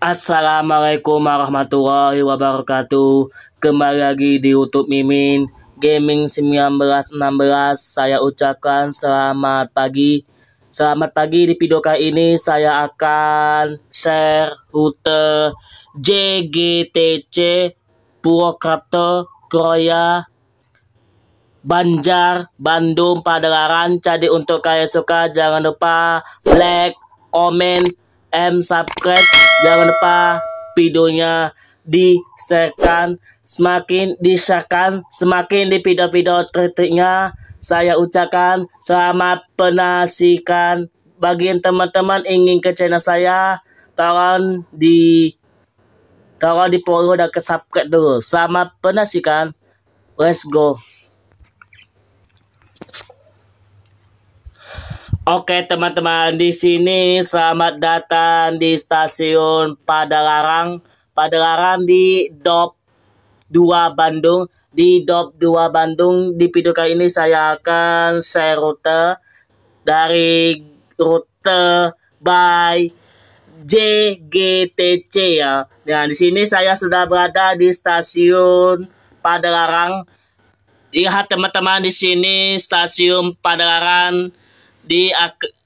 Assalamualaikum warahmatullahi wabarakatuh Kembali lagi di Youtube Mimin Gaming 1916 Saya ucapkan selamat pagi Selamat pagi di video kali ini saya akan share rute JGTC Purwokerto, Kroya, Banjar, Bandung, Padalaran. Jadi untuk kalian suka jangan lupa like, comment, and subscribe. Jangan lupa videonya di-sharekan. Semakin di-sharekan, semakin di semakin di video video tertiknya saya ucapkan selamat penasikan bagi teman-teman ingin ke channel saya tolong di tolong di follow dan ke subscribe dulu selamat penasikan let's go Oke teman-teman di sini selamat datang di stasiun Padalarang Padalarang di Dop 2 Bandung di DOP 2 Bandung di video kali ini saya akan share rute dari rute by JGTC ya. Nah, di sini saya sudah berada di stasiun Padalarang. Lihat teman-teman di sini stasiun Padalarang di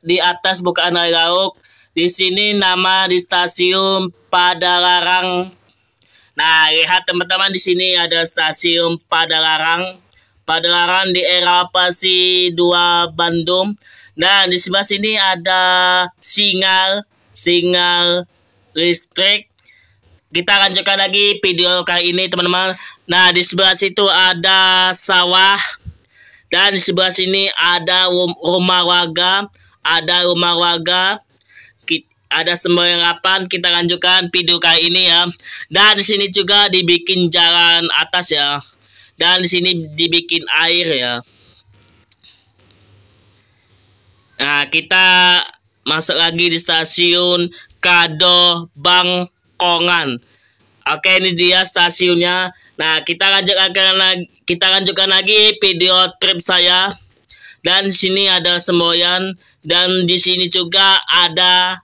di atas bukaan dari laut. Di sini nama di stasiun Padalarang Nah, lihat teman-teman di sini ada stasiun Padalarang. Padalarang di era sih? 2 Bandung. Dan nah, di sebelah sini ada sinyal sinyal listrik. Kita lanjutkan lagi video kali ini, teman-teman. Nah, di sebelah situ ada sawah dan di sebelah sini ada rumah warga, ada rumah warga ada semerapan kita lanjutkan video kali ini ya dan di sini juga dibikin jalan atas ya dan di sini dibikin air ya nah kita masuk lagi di stasiun Kado Bangkongan oke ini dia stasiunnya nah kita lanjutkan lagi kita lanjutkan lagi video trip saya dan di sini ada semboyan dan di sini juga ada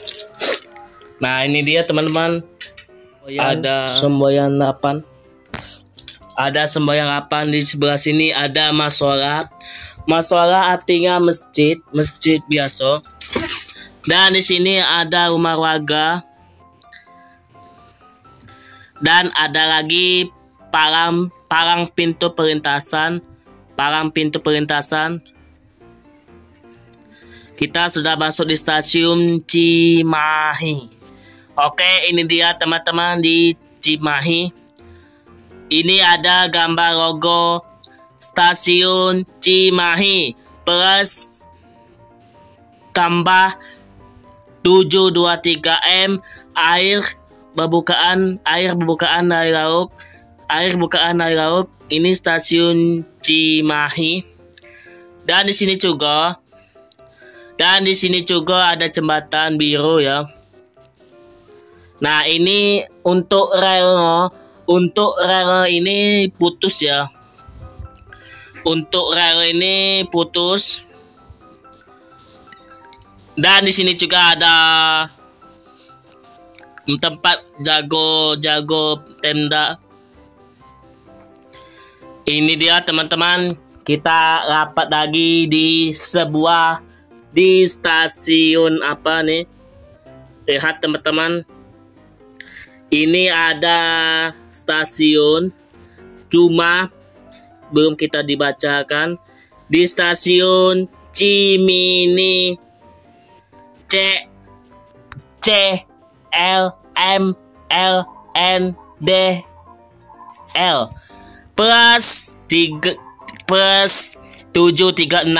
Nah ini dia teman-teman. Ada semboyan apa? Ada semboyan apa di sebelah sini ada masola. Masola artinya masjid, masjid biasa. Dan di sini ada rumah warga. Dan ada lagi parang parang pintu perlintasan, parang pintu perlintasan. Kita sudah masuk di stasiun Cimahi. Oke, ini dia teman-teman di Cimahi. Ini ada gambar logo Stasiun Cimahi plus tambah 723M air pembukaan air pembukaan dari laut air bukaan dari laut ini stasiun Cimahi dan di sini juga dan di sini juga ada jembatan biru ya Nah ini untuk rel untuk rel ini putus ya. Untuk rel ini putus. Dan di sini juga ada tempat jago-jago tenda. Ini dia teman-teman, kita rapat lagi di sebuah di stasiun apa nih? Lihat teman-teman, ini ada stasiun cuma belum kita dibacakan di stasiun Cimini C C L M L N D L plus 3 plus 736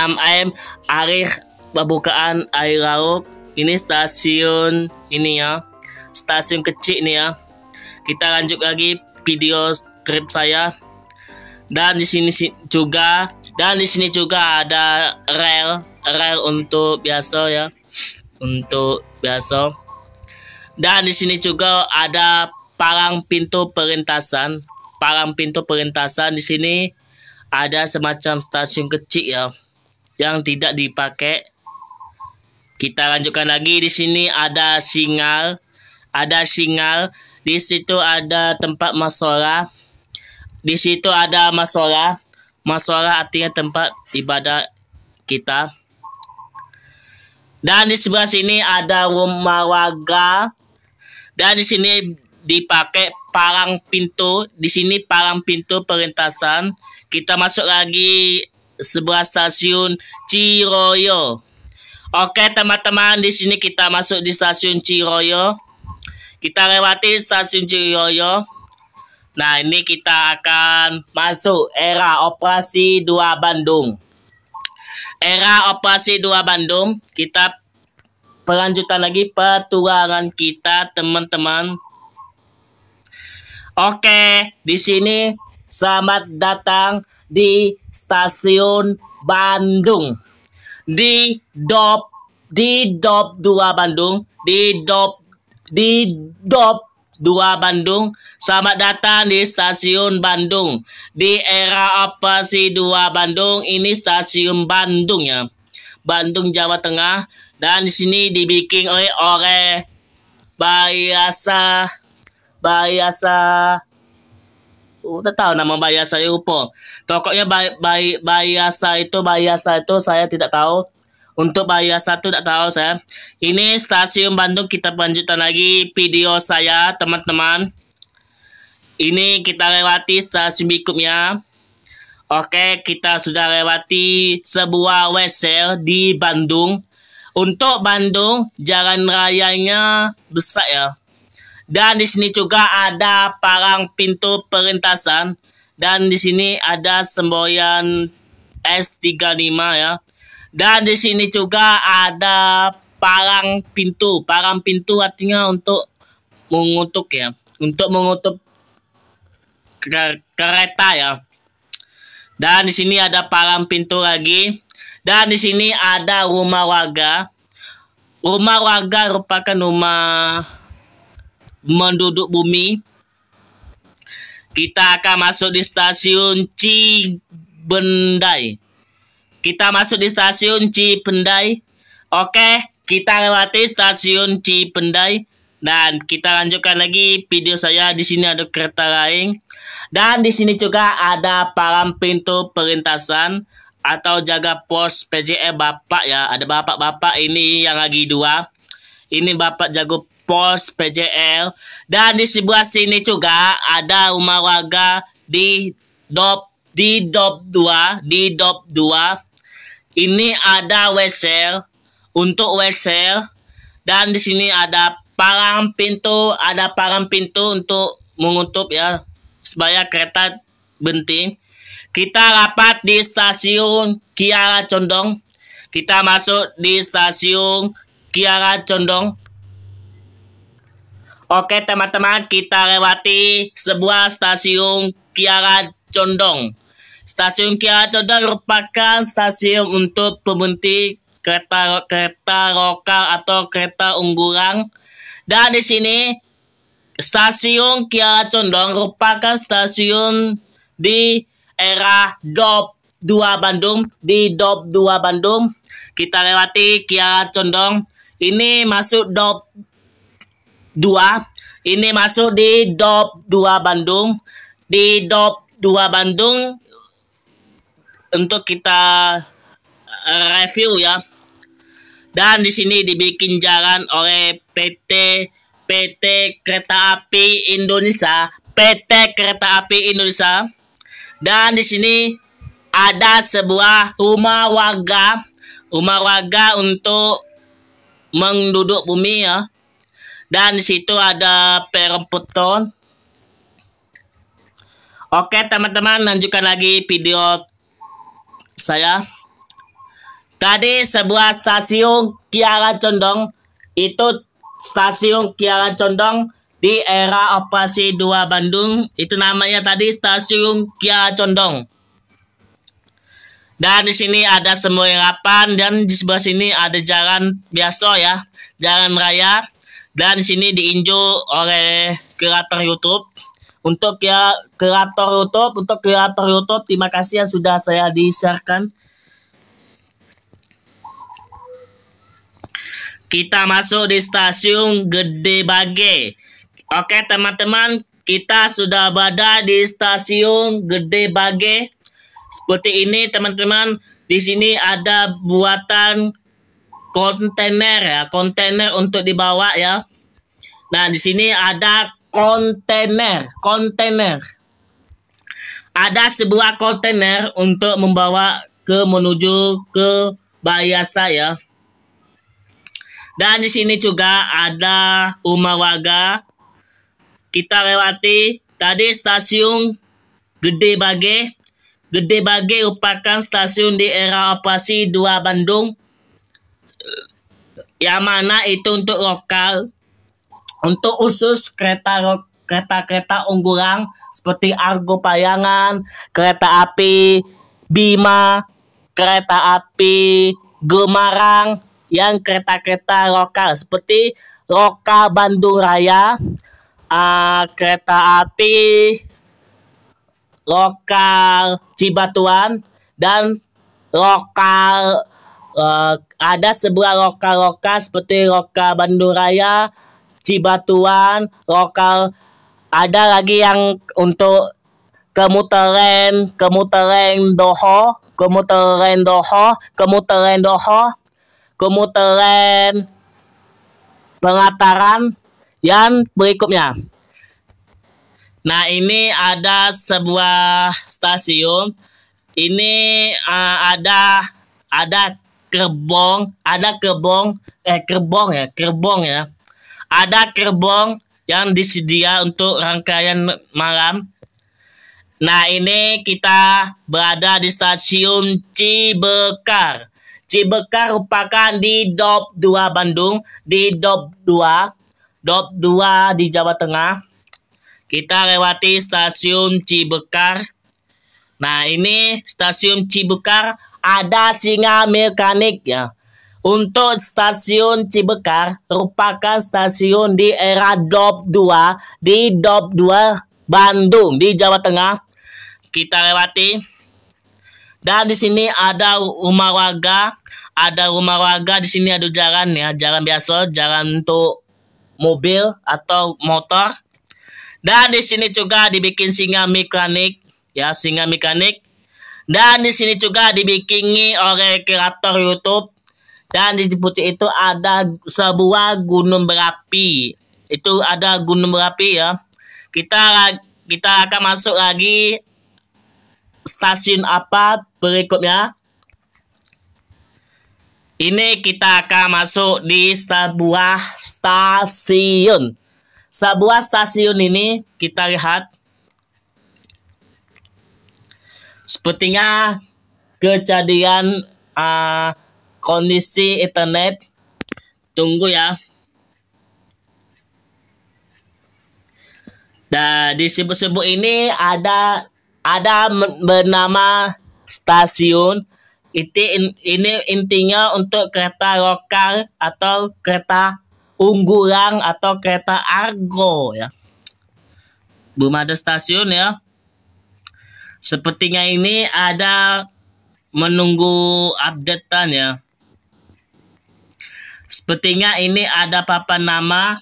M arif pembukaan air laut ini stasiun ini ya stasiun kecil nih ya. Kita lanjut lagi video trip saya. Dan di sini juga dan di sini juga ada rel rel untuk biasa ya. Untuk biasa. Dan di sini juga ada palang pintu perlintasan. Palang pintu perlintasan di sini ada semacam stasiun kecil ya yang tidak dipakai. Kita lanjutkan lagi di sini ada sinyal ada singal, di situ ada tempat masola, di situ ada masola, masola artinya tempat ibadah kita. Dan di sebelah sini ada rumah warga, dan di sini dipakai palang pintu, di sini palang pintu perlintasan. Kita masuk lagi sebuah stasiun Ciroyo. Oke teman-teman, di sini kita masuk di stasiun Ciroyo. Kita lewati stasiun Ciyoyo. Nah, ini kita akan masuk era operasi 2 Bandung. Era operasi 2 Bandung, kita pelanjutan lagi petualangan kita, teman-teman. Oke, di sini selamat datang di stasiun Bandung. Di DOP di DOP 2 Bandung, di DOP di DOP 2 Bandung. Selamat datang di Stasiun Bandung. Di era apa sih 2 Bandung? Ini Stasiun Bandung ya. Bandung Jawa Tengah dan di sini dibikin oleh oleh Bayasa Bayasa udah oh, tahu nama Bayasa ya, Upo. Tokonya bay, bay, Bayasa itu Bayasa itu saya tidak tahu. Untuk bahaya satu tidak tahu saya. Ini stasiun Bandung kita lanjutkan lagi video saya teman-teman. Ini kita lewati stasiun Bikumnya. Oke, kita sudah lewati sebuah wesel di Bandung. Untuk Bandung, jalan rayanya besar ya. Dan di sini juga ada parang pintu perintasan. Dan di sini ada semboyan S35 ya. Dan di sini juga ada parang pintu. Parang pintu artinya untuk mengutuk ya, untuk mengutuk kereta ya. Dan di sini ada parang pintu lagi. Dan di sini ada rumah warga. Rumah warga merupakan rumah menduduk bumi. Kita akan masuk di stasiun Cibendai. Kita masuk di stasiun Cipendai. Oke, kita lewati stasiun Cipendai dan kita lanjutkan lagi video saya di sini ada kereta lain dan di sini juga ada palang pintu perlintasan atau jaga pos PJE bapak ya. Ada bapak-bapak ini yang lagi dua. Ini bapak jago pos PJL e. dan di sebuah sini juga ada rumah warga di dop di dop 2 di dop 2 ini ada wesel untuk wesel dan di sini ada palang pintu, ada palang pintu untuk mengutup ya supaya kereta bunting Kita rapat di stasiun Kiara Condong. Kita masuk di stasiun Kiara Condong. Oke teman-teman, kita lewati sebuah stasiun Kiara Condong. Stasiun Condong merupakan stasiun untuk pemutih kereta kereta lokal atau kereta unggulan. Dan di sini stasiun Kiara Condong merupakan stasiun di era DOP 2 Bandung di DOP 2 Bandung. Kita lewati Kiara Condong. Ini masuk DOP 2. Ini masuk di DOP 2 Bandung. Di DOP 2 Bandung untuk kita eh, review ya. Dan di sini dibikin jalan oleh PT PT Kereta Api Indonesia, PT Kereta Api Indonesia. Dan di sini ada sebuah rumah warga, rumah warga untuk menduduk bumi ya. Dan di situ ada perempuan. Oke teman-teman, lanjutkan lagi video saya tadi sebuah stasiun Kiara Condong itu stasiun Kiara Condong di era operasi 2 Bandung itu namanya tadi stasiun Kiara Condong dan di sini ada semua rapan dan di sebelah sini ada jalan biasa ya jalan raya dan di sini diinjau oleh kreator YouTube untuk ya kreator YouTube, untuk kreator YouTube terima kasih yang sudah saya di-sharekan. Kita masuk di stasiun Gede Bage. Oke teman-teman, kita sudah berada di stasiun Gede Bage. Seperti ini teman-teman, di sini ada buatan kontainer ya, kontainer untuk dibawa ya. Nah, di sini ada kontainer, kontainer. Ada sebuah kontainer untuk membawa ke menuju ke Bayasa ya. Dan di sini juga ada Umawaga. Kita lewati tadi stasiun Gede Bage. Gede Bage merupakan stasiun di era operasi 2 Bandung. Yang mana itu untuk lokal untuk usus kereta kereta-kereta unggulan seperti Argo Payangan, kereta api Bima, kereta api Gemarang yang kereta-kereta lokal seperti Loka Bandung Raya, uh, kereta api lokal Cibatuan dan lokal uh, ada sebuah lokal-lokal seperti Loka Bandung Raya, Cibatuan, lokal. Ada lagi yang untuk Kemuteren, Kemuteren Doho, Kemuteren Doho, Kemuteren Doho, Kemuteren Pengataran, yang berikutnya. Nah, ini ada sebuah stasiun. Ini uh, ada ada kerbong, ada kerbong, eh kerbong ya, kerbong ya ada gerbong yang disedia untuk rangkaian malam. Nah, ini kita berada di stasiun Cibekar. Cibekar merupakan di DOP 2 Bandung, di DOP 2, DOP 2 di Jawa Tengah. Kita lewati stasiun Cibekar. Nah, ini stasiun Cibekar ada singa mekanik ya. Untuk stasiun Cibekar merupakan stasiun di era DOP 2 di DOP 2 Bandung di Jawa Tengah. Kita lewati. Dan di sini ada rumah warga, ada rumah warga di sini ada jalan ya, jalan biasa, jalan untuk mobil atau motor. Dan di sini juga dibikin singa mekanik ya, singa mekanik. Dan di sini juga dibikini oleh kreator YouTube dan di Djibouti itu ada sebuah gunung berapi. Itu ada gunung berapi ya. Kita kita akan masuk lagi stasiun apa berikutnya. Ini kita akan masuk di sebuah stasiun. Sebuah stasiun ini kita lihat. Sepertinya kejadian uh, kondisi internet tunggu ya Nah, di Sibu-Sibu ini ada ada bernama stasiun. Ini, ini intinya untuk kereta lokal atau kereta unggulan atau kereta argo ya. Belum ada stasiun ya. Sepertinya ini ada menunggu updatean ya. Sepertinya ini ada papan nama.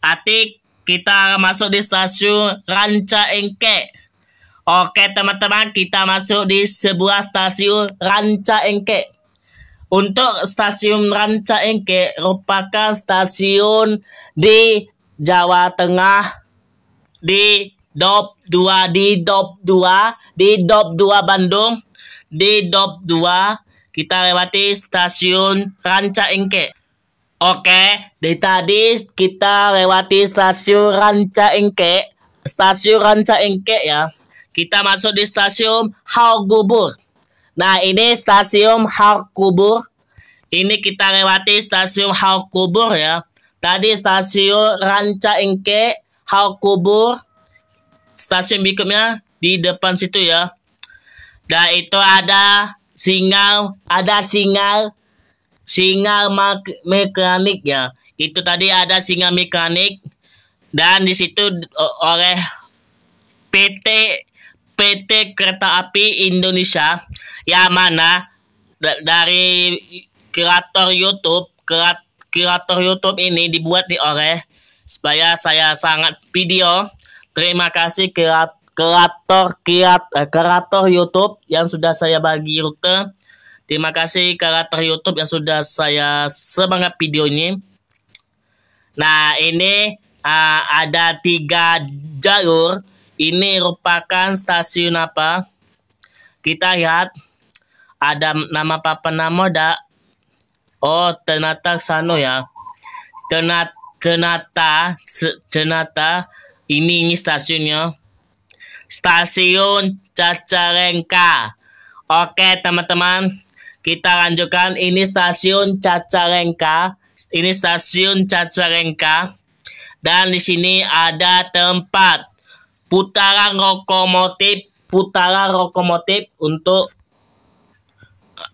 Atik, kita masuk di stasiun Ranca Engke. Oke teman-teman, kita masuk di sebuah stasiun Ranca Engke. Untuk stasiun Ranca Engke merupakan stasiun di Jawa Tengah di Dop 2 di Dop 2 di Dop 2 Bandung di Dop 2 kita lewati stasiun Ranca Engke. Oke, dari tadi kita lewati stasiun Ranca Engke. Stasiun Ranca Engke ya. Kita masuk di stasiun Gubur. Nah, ini stasiun Halgubur. Ini kita lewati stasiun Halgubur ya. Tadi stasiun Ranca Engke, Halgubur. Stasiun berikutnya di depan situ ya. Dan nah, itu ada singal ada singal singal mekanik ya itu tadi ada singal mekanik dan di situ oleh PT PT Kereta Api Indonesia yang mana dari kreator YouTube kreator YouTube ini dibuat di oleh supaya saya sangat video terima kasih kreator kreator kiat eh, kreator YouTube yang sudah saya bagi rute. Terima kasih kreator YouTube yang sudah saya semangat video ini. Nah, ini uh, ada tiga jalur. Ini merupakan stasiun apa? Kita lihat ada nama papan nama dak. Oh, ternyata sano ya. Ternyata ternyata ternyata ini ini stasiunnya stasiun Cacarengka. Oke teman-teman, kita lanjutkan. Ini stasiun Cacarengka. Ini stasiun Cacarengka. Dan di sini ada tempat putaran lokomotif, putaran lokomotif untuk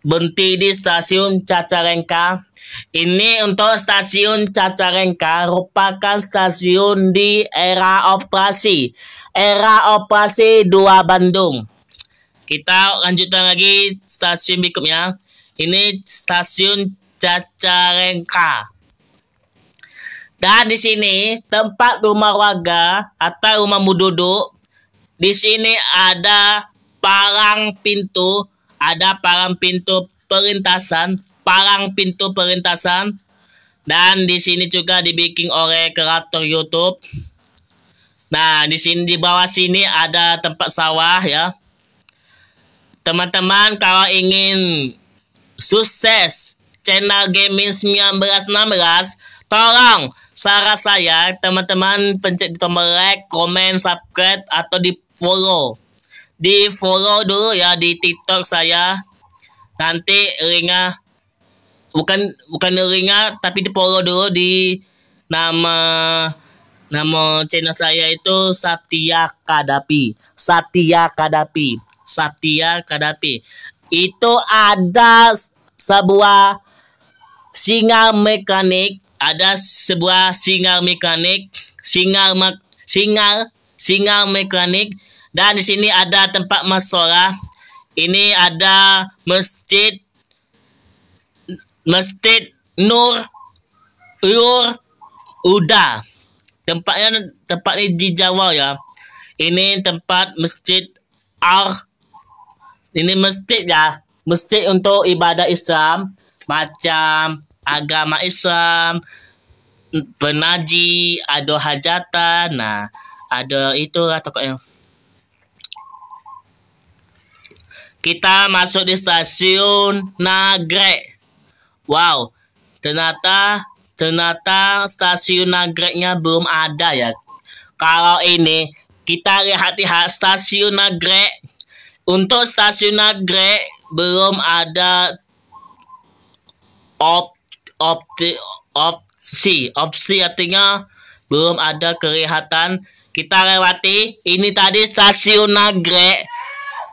berhenti di stasiun Cacarengka. Ini untuk stasiun Cacarengka merupakan stasiun di era operasi. Era operasi 2 Bandung. Kita lanjutkan lagi stasiun berikutnya. Ini stasiun Cacarengka. Dan di sini tempat rumah warga atau rumah mududuk. Di sini ada palang pintu, ada palang pintu perlintasan parang pintu perlintasan dan di sini juga dibikin oleh kreator YouTube. Nah, di sini di bawah sini ada tempat sawah ya. Teman-teman kalau ingin sukses channel gaming 1916 tolong saran saya teman-teman pencet tombol like, comment, subscribe atau di follow. Di follow dulu ya di TikTok saya. Nanti ringa bukan bukan neringa tapi di follow dulu di nama nama channel saya itu Satya Kadapi. Satya Kadapi. Satya Kadapi. Itu ada sebuah singa mekanik, ada sebuah singa mekanik, singa me singa singa mekanik dan di sini ada tempat masalah. Ini ada masjid Masjid Nur Yur Uda. Tempatnya tempat ini di Jawa ya. Ini tempat masjid Ar. Ini masjid ya. Masjid untuk ibadah Islam macam agama Islam, penaji, ada hajatan. Nah, ada itu lah tokonya. Kita masuk di stasiun Nagrek. Wow, ternyata ternyata stasiun nagreknya belum ada ya. Kalau ini kita lihat lihat stasiun nagrek. Untuk stasiun nagrek belum ada op, opti, opsi. Opsi artinya belum ada kelihatan. Kita lewati. Ini tadi stasiun nagrek.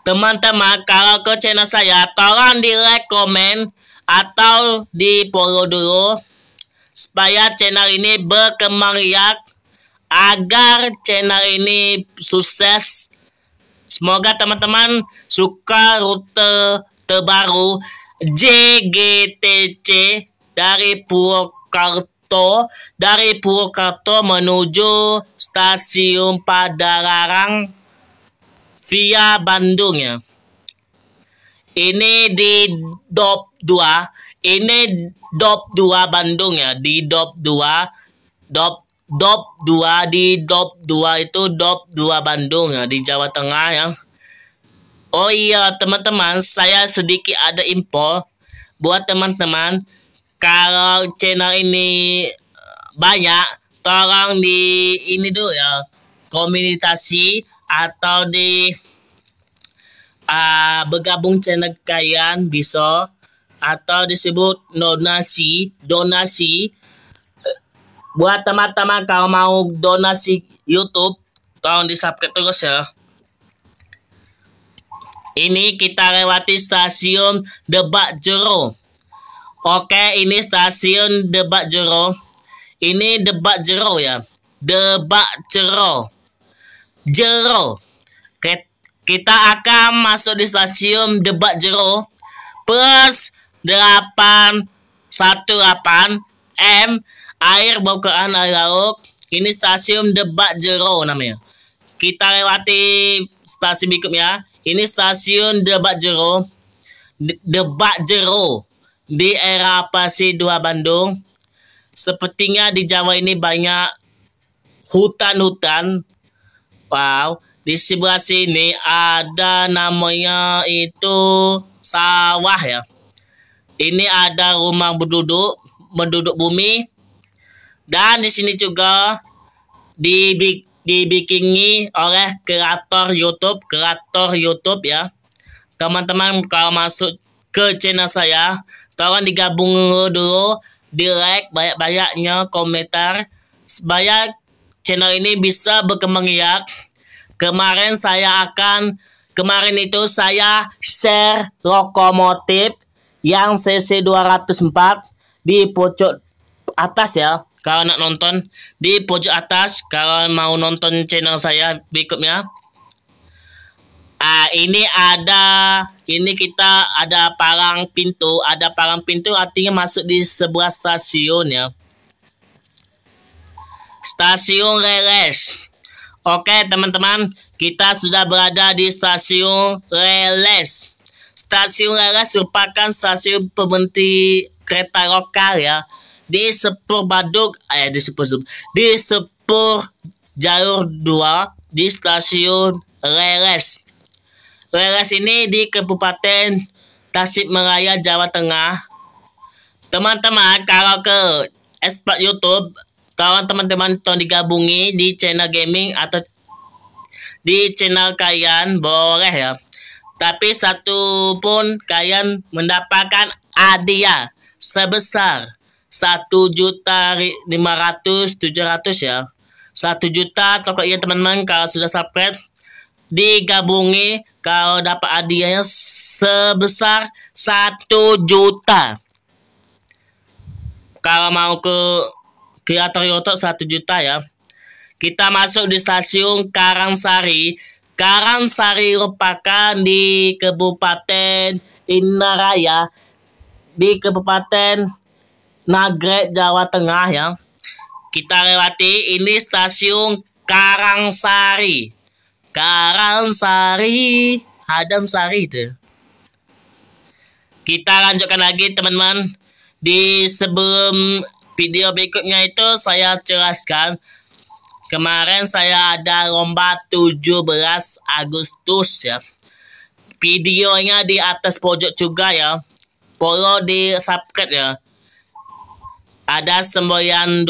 Teman-teman, kalau ke channel saya, tolong di like, komen, atau di follow dulu supaya channel ini berkembang riak agar channel ini sukses semoga teman-teman suka rute terbaru JGTC dari Purwokerto dari Purwokerto menuju stasiun Padalarang via Bandung ya ini di dop 2 ini dop 2 Bandung ya di dop 2 dop dop 2 di dop 2 itu dop 2 Bandung ya di Jawa Tengah ya Oh iya teman-teman saya sedikit ada info buat teman-teman kalau channel ini eh, banyak tolong di ini dulu ya komunitasi atau di uh, bergabung channel kalian bisa atau disebut donasi donasi eh, buat teman-teman kalau mau donasi YouTube tolong di subscribe terus ya ini kita lewati stasiun Debak Jero. Oke, ini stasiun Debak Jero. Ini Debak Jero ya. Debak Jero. Jero. Kita akan masuk di stasiun Debak Jero. Plus 818 M air bau air laut. Ini stasiun debat Jero namanya. Kita lewati stasiun Bikup ya. Ini stasiun Debak Jero. debat Debak Jero di era Pasir dua Bandung. Sepertinya di Jawa ini banyak hutan-hutan. Wow, di sebelah sini ada namanya itu sawah ya ini ada rumah berduduk, menduduk bumi. Dan di sini juga dibik dibikingi oleh kreator YouTube, kreator YouTube ya. Teman-teman kalau masuk ke channel saya, tolong digabung dulu, di like banyak-banyaknya komentar supaya channel ini bisa berkembang ya. Kemarin saya akan kemarin itu saya share lokomotif yang CC 204 di pojok atas ya kalau nak nonton di pojok atas kalau mau nonton channel saya berikutnya ah ini ada ini kita ada parang pintu ada parang pintu artinya masuk di sebuah stasiun ya stasiun Leles Oke teman-teman kita sudah berada di stasiun Leles stasiun Laras merupakan stasiun pementi kereta lokal ya di sepur Badung eh di sepur di sepur jalur 2 di stasiun Leres. Leres ini di Kabupaten Tasikmalaya Jawa Tengah. Teman-teman kalau ke expert YouTube kawan teman-teman tonton digabungi di channel gaming atau di channel kalian boleh ya tapi satu pun kalian mendapatkan hadiah sebesar satu juta lima ratus tujuh ratus ya satu juta toko ya teman-teman kalau sudah subscribe digabungi kalau dapat hadiahnya sebesar satu juta kalau mau ke kreator YouTube satu juta ya kita masuk di stasiun Karangsari Karangsari merupakan di Kabupaten Inaraya di Kabupaten Nagrek Jawa Tengah ya. Kita lewati ini stasiun Karangsari. Karangsari, Adam Sari itu. Kita lanjutkan lagi teman-teman. Di sebelum video berikutnya itu saya jelaskan Kemarin saya ada lomba 17 Agustus ya. Videonya di atas pojok juga ya. Follow di subscribe ya. Ada semboyan 21,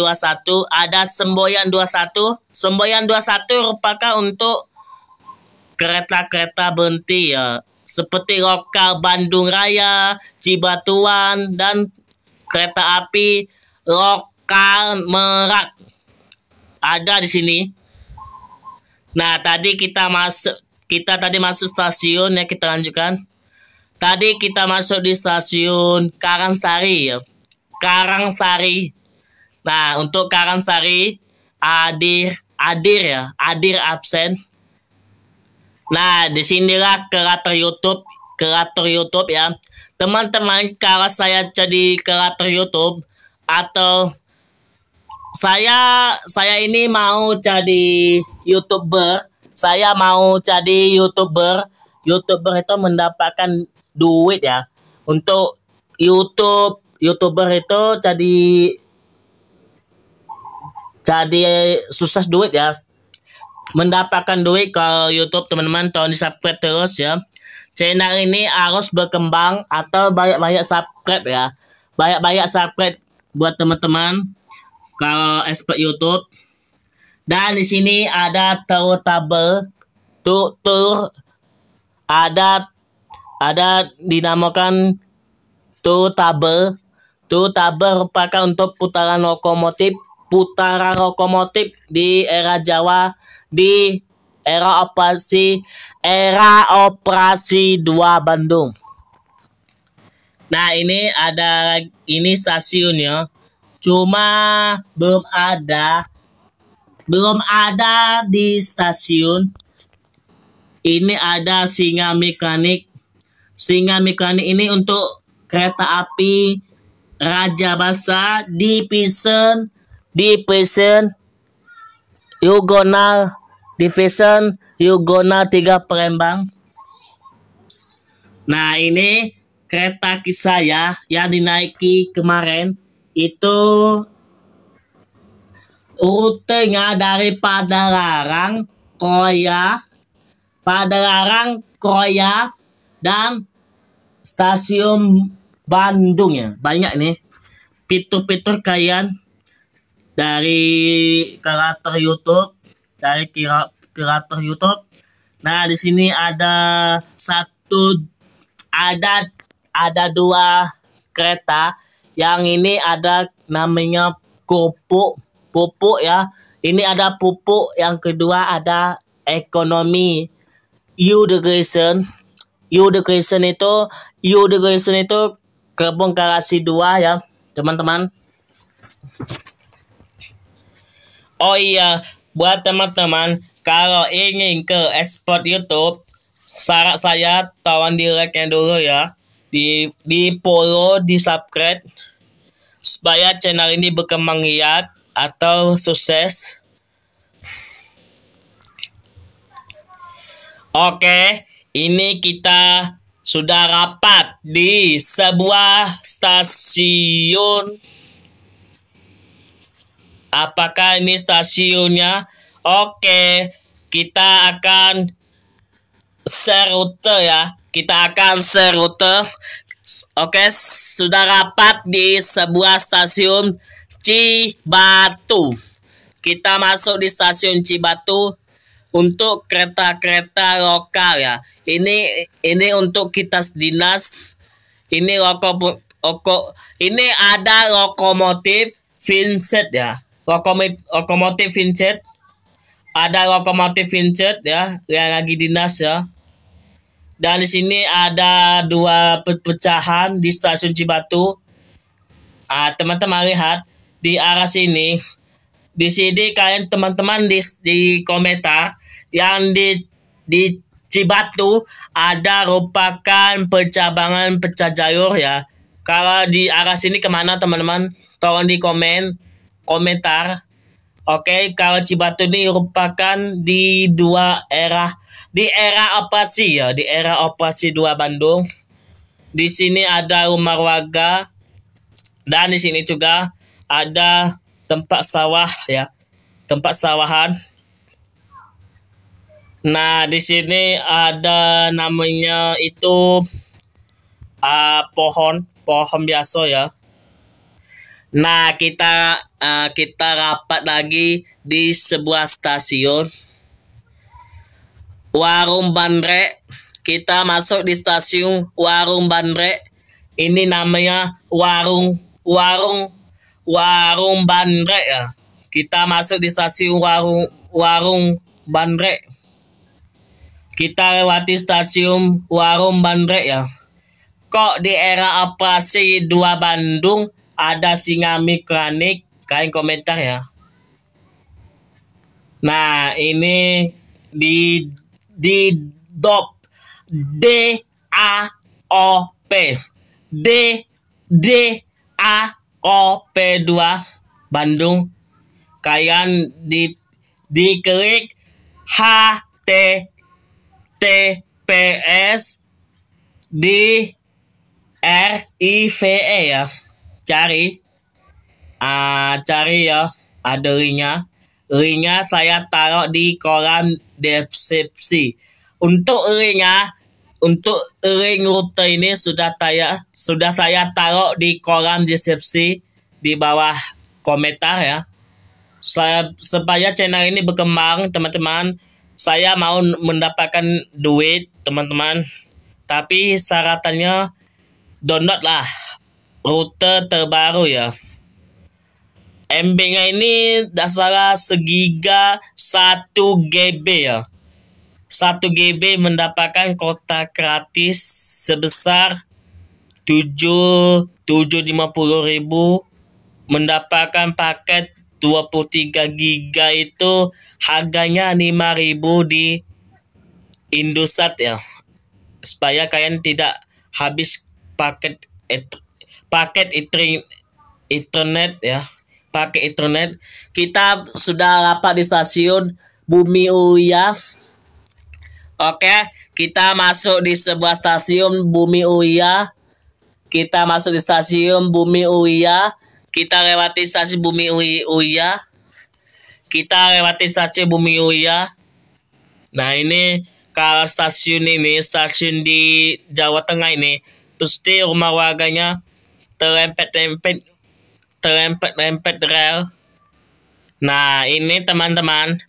ada semboyan 21. Semboyan 21 merupakan untuk kereta-kereta berhenti ya. Seperti lokal Bandung Raya, Cibatuan, dan kereta api lokal Merak ada di sini. Nah, tadi kita masuk kita tadi masuk stasiun ya kita lanjutkan. Tadi kita masuk di stasiun Karangsari ya. Karangsari. Nah, untuk Karangsari Adir Adir ya, Adir absen. Nah, disinilah kreator YouTube, kreator YouTube ya. Teman-teman, kalau saya jadi kreator YouTube atau saya saya ini mau jadi youtuber saya mau jadi youtuber youtuber itu mendapatkan duit ya untuk YouTube youtuber itu jadi jadi susah duit ya mendapatkan duit ke YouTube teman-teman tolong di subscribe terus ya channel ini harus berkembang atau banyak-banyak subscribe ya banyak-banyak subscribe buat teman-teman kalau expert YouTube. Dan di sini ada tour tabel, tour, tour ada ada dinamakan tour tabel. Tour tabel merupakan untuk putaran lokomotif, putaran lokomotif di era Jawa di era operasi era operasi dua Bandung. Nah, ini ada ini stasiun ya. Cuma belum ada belum ada di stasiun. Ini ada singa mekanik. Singa mekanik ini untuk kereta api Raja Basa di Pisen di Pisen Yugonal Division Yugonal 3 Palembang. Nah, ini kereta kisah ya yang dinaiki kemarin itu rutenya dari Padalarang, Koya, Padalarang, Koya, dan stasiun Bandung ya. Banyak nih fitur-fitur kalian dari karakter YouTube, dari karakter YouTube. Nah, di sini ada satu ada ada dua kereta yang ini ada namanya pupuk pupuk ya ini ada pupuk yang kedua ada ekonomi irrigation irrigation itu irrigation itu kebun dua ya teman-teman oh iya buat teman-teman kalau ingin ke ekspor YouTube syarat saya tawan di like dulu ya di di follow di subscribe supaya channel ini berkembang giat atau sukses Oke, ini kita sudah rapat di sebuah stasiun. Apakah ini stasiunnya? Oke, kita akan share rute ya kita akan serute. Oke, sudah rapat di sebuah stasiun Cibatu. Kita masuk di stasiun Cibatu untuk kereta-kereta lokal ya. Ini ini untuk kita dinas. Ini loko, loko ini ada lokomotif Vincent ya. Lokomotif lokomotif Vincent. Ada lokomotif Vincent ya yang lagi dinas ya. Dan di sini ada dua pecahan di stasiun Cibatu. Ah, teman-teman uh, lihat di arah sini. Di sini kalian teman-teman di, di Kometa yang di di Cibatu ada merupakan percabangan pecah jalur ya. Kalau di arah sini kemana teman-teman? Tolong di komen komentar Oke, okay, kalau Cibatu ini merupakan di dua era di era apa sih ya? Di era apa sih dua Bandung? Di sini ada rumah warga dan di sini juga ada tempat sawah ya, tempat sawahan. Nah, di sini ada namanya itu uh, pohon, pohon biasa ya. Nah, kita uh, kita rapat lagi di sebuah stasiun. Warung Bandrek. Kita masuk di stasiun Warung Bandrek. Ini namanya warung warung warung Bandrek ya. Kita masuk di stasiun warung warung Bandrek. Kita lewati stasiun warung Bandrek ya. Kok di era operasi dua Bandung ada singa mikranik kalian komentar ya nah ini di di dop D A O P D D A O P 2 Bandung kalian di di klik H T T P S D R I V E ya cari uh, cari ya ada ringnya linknya saya taruh di kolam deskripsi untuk ringnya, untuk ring rute ini sudah saya sudah saya taruh di kolam deskripsi di bawah komentar ya saya supaya channel ini berkembang teman-teman saya mau mendapatkan duit teman-teman tapi syaratannya download lah rute terbaru ya. MB-nya ini tidak salah segiga 1 GB ya. 1 GB mendapatkan kota gratis sebesar 7.750.000 mendapatkan paket 23 giga itu harganya 5.000 di Indosat ya. Supaya kalian tidak habis paket paket internet ya pakai internet kita sudah rapat di stasiun Bumi Uya oke kita masuk di sebuah stasiun Bumi Uya kita masuk di stasiun Bumi Uya kita lewati stasiun Bumi Uya kita lewati stasiun Bumi Uya nah ini kalau stasiun ini stasiun di Jawa Tengah ini pasti rumah warganya terempet-empet terempet-empet rel. Nah, ini teman-teman,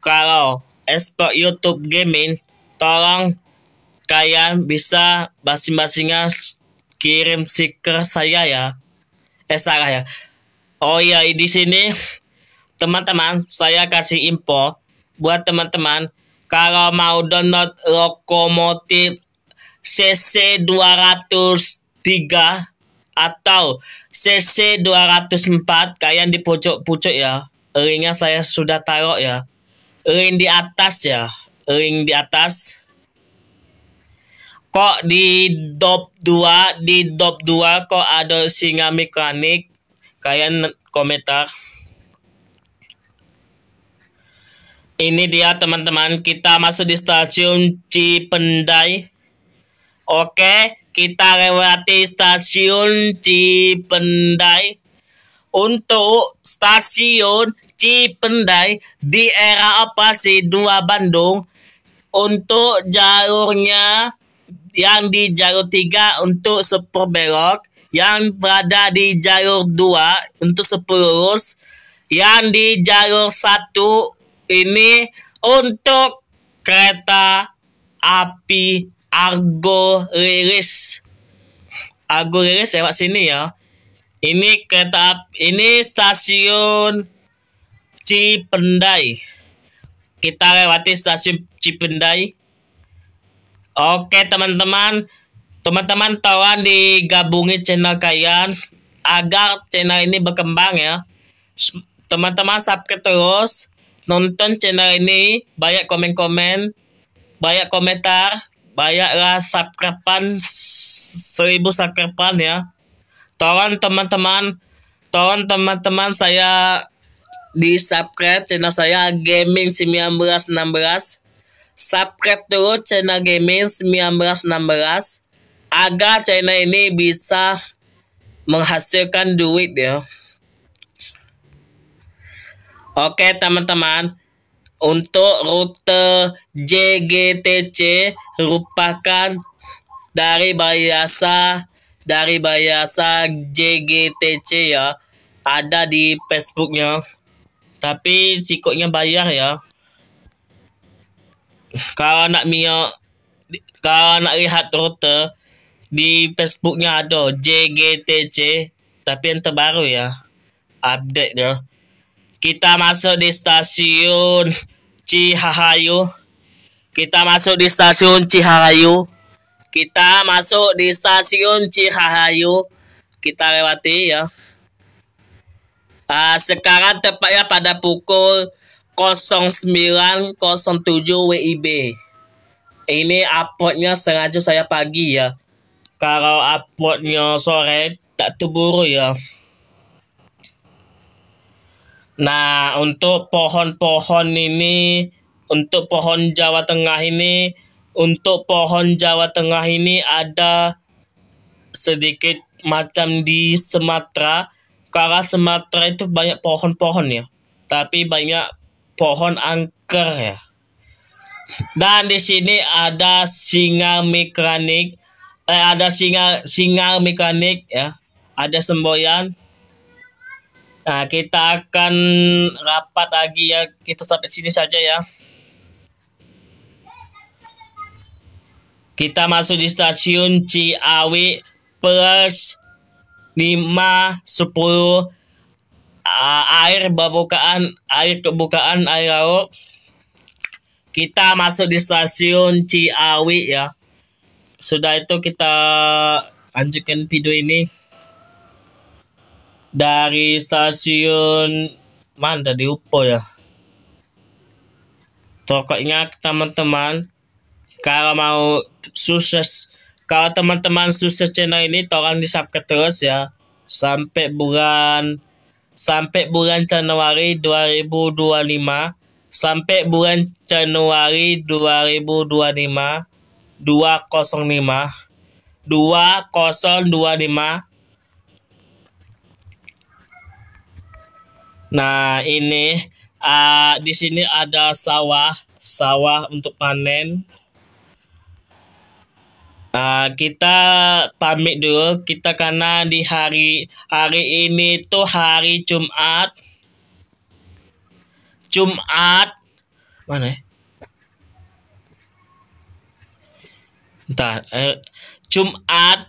kalau expert YouTube gaming, tolong kalian bisa masing-masingnya kirim stiker saya ya. Eh salah ya. Oh iya, di sini teman-teman, saya kasih info buat teman-teman kalau mau download lokomotif CC 203 atau CC 204 kalian di pojok-pojok ya. Ringnya saya sudah taruh ya. Ring di atas ya. Ring di atas. Kok di dop 2, di dop 2 kok ada singa mekanik? Kalian komentar. Ini dia teman-teman, kita masuk di stasiun Cipendai. Oke, kita lewati stasiun Cipendai. Untuk stasiun Cipendai di era apa sih? Dua Bandung untuk jalurnya yang di jalur tiga untuk super belok, yang berada di jalur dua untuk super lurus, yang di jalur satu ini untuk kereta api Argo Riris. Argo Riris lewat sini ya. Ini kereta ini stasiun Cipendai. Kita lewati stasiun Cipendai. Oke teman-teman, teman-teman tolong digabungi channel kalian agar channel ini berkembang ya. Teman-teman subscribe terus, nonton channel ini, banyak komen-komen, banyak komentar, bayarlah subscribean seribu subscribean ya tolong teman-teman tolong teman-teman saya di subscribe channel saya gaming 1916 subscribe dulu channel gaming 1916 agar channel ini bisa menghasilkan duit ya oke teman-teman untuk rute JGTC merupakan dari biasa dari biasa JGTC ya ada di Facebooknya tapi sikoknya bayar ya kalau nak mio kalau nak lihat rute di Facebooknya ada JGTC tapi yang terbaru ya update dia kita masuk di stasiun Cihayu. Kita masuk di stasiun Cihayu. Kita masuk di stasiun Cihayu. Kita lewati ya. Uh, sekarang tepatnya pada pukul 09.07 WIB. Ini uploadnya sengaja saya pagi ya. Kalau uploadnya sore tak terburu ya. Nah, untuk pohon-pohon ini, untuk pohon Jawa Tengah ini, untuk pohon Jawa Tengah ini ada sedikit macam di Sumatera. Karena Sumatera itu banyak pohon-pohon ya, tapi banyak pohon angker ya. Dan di sini ada singa mekanik, eh, ada singa singa mekanik ya, ada semboyan Nah, kita akan rapat lagi ya. Kita sampai sini saja ya. Kita masuk di stasiun Ciawi plus 5 10 uh, air perbukaan, air kebukaan, air laut. Kita masuk di stasiun Ciawi ya. Sudah itu kita lanjutkan video ini dari stasiun mana tadi Upo ya ingat teman-teman kalau mau sukses kalau teman-teman sukses channel ini tolong di subscribe terus ya sampai bulan sampai bulan Januari 2025 sampai bulan Januari 2025 205 2025 Nah, ini uh, di sini ada sawah, sawah untuk panen. Uh, kita pamit dulu kita karena di hari hari ini tuh hari Jumat. Jumat mana ya? Entah, eh, Uh, Jumat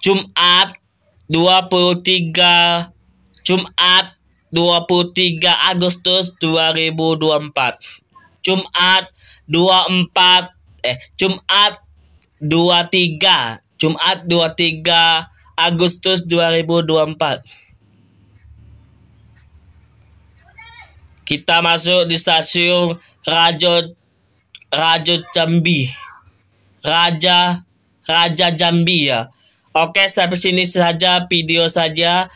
Jumat 23 Jumat 23 Agustus 2024. Jumat 24 eh Jumat 23 Jumat 23 Agustus 2024. Kita masuk di stasiun Rajo Rajo Jambi. Raja Raja Jambi ya. Oke, sampai sini saja video saja.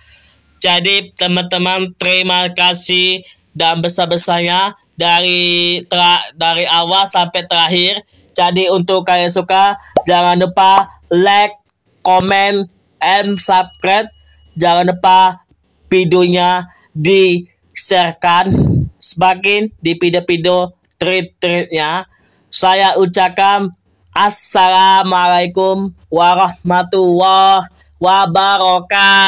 Jadi teman-teman terima kasih dan besar-besarnya dari tra, dari awal sampai terakhir. Jadi untuk kalian suka jangan lupa like, comment, and subscribe. Jangan lupa videonya di sharekan semakin di video-video treat-treatnya. Saya ucapkan Assalamualaikum warahmatullahi wabarakatuh.